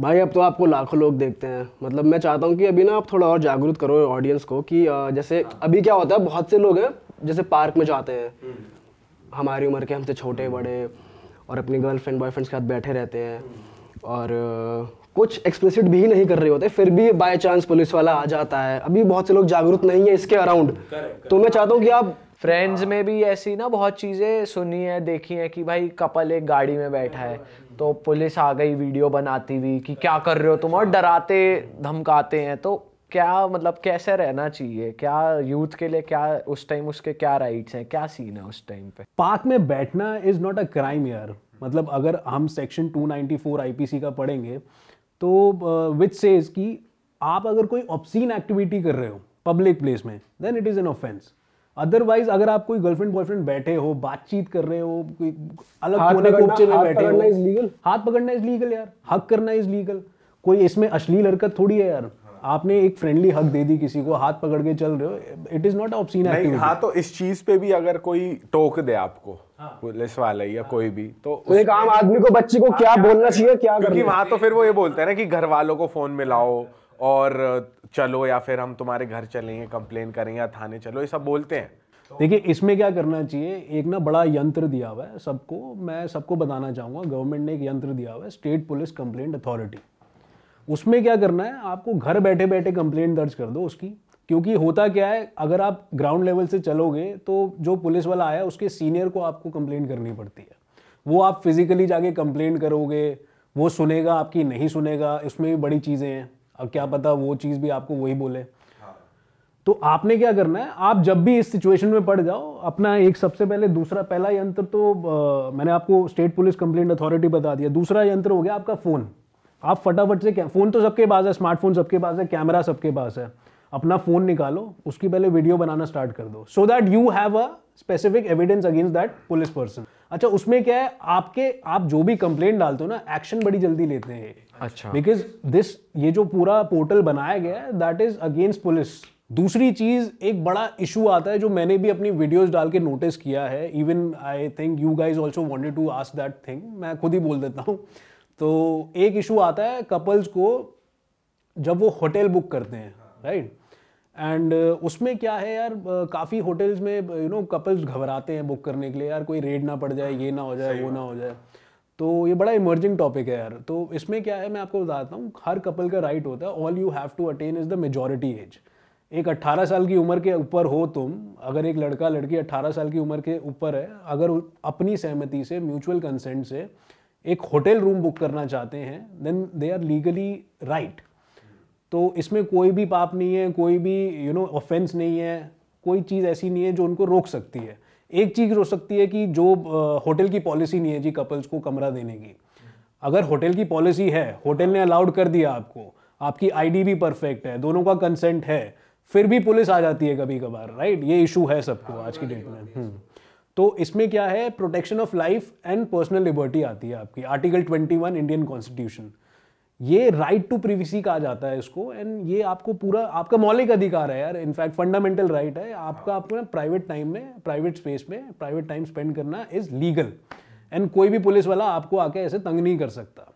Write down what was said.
भाई अब तो आपको लाखों लोग देखते हैं मतलब मैं चाहता हूँ कि अभी ना आप थोड़ा और जागरूक करो ऑडियंस को कि जैसे अभी क्या होता है बहुत से लोग हैं जैसे पार्क में जाते हैं हमारी उम्र के हमसे छोटे बड़े और अपनी गर्लफ्रेंड फ्रेंड के साथ बैठे रहते हैं और कुछ एक्सप्लिसिट भी नहीं कर रहे होते फिर भी बाय चांस पुलिस वाला आ जाता है अभी बहुत से लोग जागरूक नहीं है इसके अराउंड तो मैं चाहता हूँ कि आप फ्रेंड्स हाँ। में भी ऐसी ना बहुत चीज़ें सुनी है देखी है कि भाई कपल एक गाड़ी में बैठा है तो पुलिस आ गई वीडियो बनाती हुई कि क्या कर रहे हो तुम और डराते धमकाते हैं तो क्या मतलब कैसे रहना चाहिए क्या यूथ के लिए क्या उस टाइम उसके क्या राइट्स हैं क्या सीन है उस टाइम पे पार्क में बैठना इज़ नॉट अ क्राइम यार मतलब अगर हम सेक्शन 294 आईपीसी का पढ़ेंगे तो विच से सेज कि आप अगर कोई ऑप्सीन एक्टिविटी कर रहे हो पब्लिक प्लेस में then it is an offence otherwise अगर आप कोई गर्लफ्रेंड बॉयफ्रेंड बैठे हो बातचीत कर रहे हो कोई अलग कोने कोपचे में बैठे हो इज लीगल हाथ पकड़ना इज लीगल यार हक करना इज लीगल कोई इसमें अश्लील हरकत थोड़ी है यार आपने एक फ्रेंडली हक दे दी किसी को हाथ पकड़ के चल रहे हो it is not option activity हाँ तो इस चीज पे भी अगर कोई टोक दे आपको हाँ। पुलिस वाला या कोई भी तो, तो एक आम आदमी को बच्ची को क्या बोलना चाहिए क्या क्योंकि वहां तो फिर वो ये बोलते हैं ना कि घर वालों को फोन मिलाओ और चलो या फिर हम तुम्हारे घर चलेंगे कंप्लेन करेंगे या थाने चलो ये सब बोलते हैं देखिए इसमें क्या करना चाहिए एक ना बड़ा यंत्र दिया हुआ है सबको मैं सबको बताना चाहूँगा गवर्नमेंट ने एक यंत्र दिया हुआ है स्टेट पुलिस कंप्लेंट अथॉरिटी उसमें क्या करना है आपको घर बैठे बैठे कंप्लेंट दर्ज कर दो उसकी क्योंकि होता क्या है अगर आप ग्राउंड लेवल से चलोगे तो जो पुलिस वाला आया उसके सीनियर को आपको कंप्लेंट करनी पड़ती है वो आप फिज़िकली जाके कंप्लेंट करोगे वो सुनेगा आपकी नहीं सुनेगा इसमें भी बड़ी चीज़ें हैं अब क्या पता वो चीज़ भी आपको वही बोले हाँ। तो आपने क्या करना है आप जब भी इस सिचुएशन में पड़ जाओ अपना एक सबसे पहले दूसरा पहला यंत्र तो आ, मैंने आपको स्टेट पुलिस कंप्लेंट अथॉरिटी बता दिया दूसरा यंत्र हो गया आपका फ़ोन आप फटाफट से क्या फ़ोन तो सबके पास है स्मार्टफोन सबके पास है कैमरा सबके पास है अपना फ़ोन निकालो उसकी पहले वीडियो बनाना स्टार्ट कर दो so that you have a specific evidence against that police person अच्छा उसमें क्या है आपके आप जो भी कंप्लेन डालते हो ना एक्शन बड़ी जल्दी लेते हैं अच्छा बिकॉज दिस ये जो पूरा पोर्टल बनाया गया है दैट इज अगेंस्ट पुलिस दूसरी चीज एक बड़ा इशू आता है जो मैंने भी अपनी वीडियोस डाल के नोटिस किया है even I think you guys also wanted to ask that thing मैं खुद ही बोल देता हूँ तो एक इशू आता है कपल्स को जब वो होटल बुक करते हैं राइट एंड uh, उसमें क्या है यार uh, काफ़ी होटल्स में यू नो कपल्स घबराते हैं बुक करने के लिए यार कोई रेड ना पड़ जाए ये ना हो जाए वो ना हो जाए तो ये बड़ा इमर्जिंग टॉपिक है यार तो इसमें क्या है मैं आपको बताता हूँ हर कपल का राइट होता है all you have to attain is the majority age एक 18 साल की उम्र के ऊपर हो तुम अगर एक लड़का लड़की 18 साल की उम्र के ऊपर है अगर अपनी सहमति से म्यूचुअल कंसेंट से एक होटल रूम बुक करना चाहते हैं then they are legally right तो इसमें कोई भी पाप नहीं है कोई भी यू नो ऑफेंस नहीं है कोई चीज़ ऐसी नहीं है जो उनको रोक सकती है एक चीज़ रोक सकती है कि जो होटल की पॉलिसी नहीं है जी कपल्स को कमरा देने की अगर होटल की पॉलिसी है होटल ने अलाउड कर दिया आपको आपकी आईडी भी परफेक्ट है दोनों का कंसेंट है फिर भी पुलिस आ जाती है कभी कभार राइट ये इशू है सबको आज की डेट में हम्म। तो इसमें क्या है protection of life and personal liberty आती है आपकी आर्टिकल वन इंडियन कॉन्स्टिट्यूशन ये राइट टू प्रिवेसी कहा जाता है इसको एंड ये आपको पूरा आपका मौलिक अधिकार है यार इनफैक्ट फंडामेंटल राइट है आपका आपको प्राइवेट टाइम में प्राइवेट स्पेस में प्राइवेट टाइम स्पेंड करना इज लीगल एंड कोई भी पुलिस वाला आपको आके ऐसे तंग नहीं कर सकता